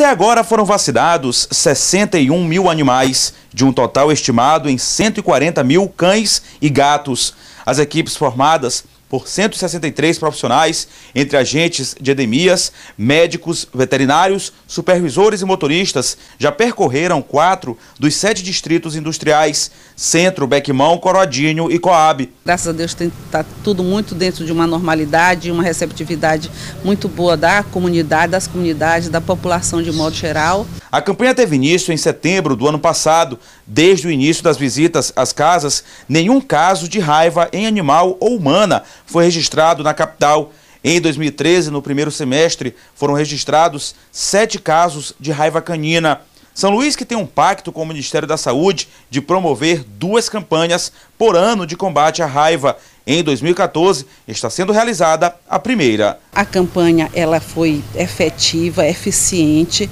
Até agora foram vacinados 61 mil animais, de um total estimado em 140 mil cães e gatos. As equipes formadas por 163 profissionais, entre agentes de edemias, médicos, veterinários, supervisores e motoristas, já percorreram quatro dos sete distritos industriais, Centro, Bequimão, Coroadinho e Coab. Graças a Deus está tudo muito dentro de uma normalidade, uma receptividade muito boa da comunidade, das comunidades, da população de modo geral. A campanha teve início em setembro do ano passado. Desde o início das visitas às casas, nenhum caso de raiva em animal ou humana foi registrado na capital. Em 2013, no primeiro semestre, foram registrados sete casos de raiva canina. São Luís, que tem um pacto com o Ministério da Saúde de promover duas campanhas por ano de combate à raiva. Em 2014, está sendo realizada a primeira. A campanha ela foi efetiva, eficiente.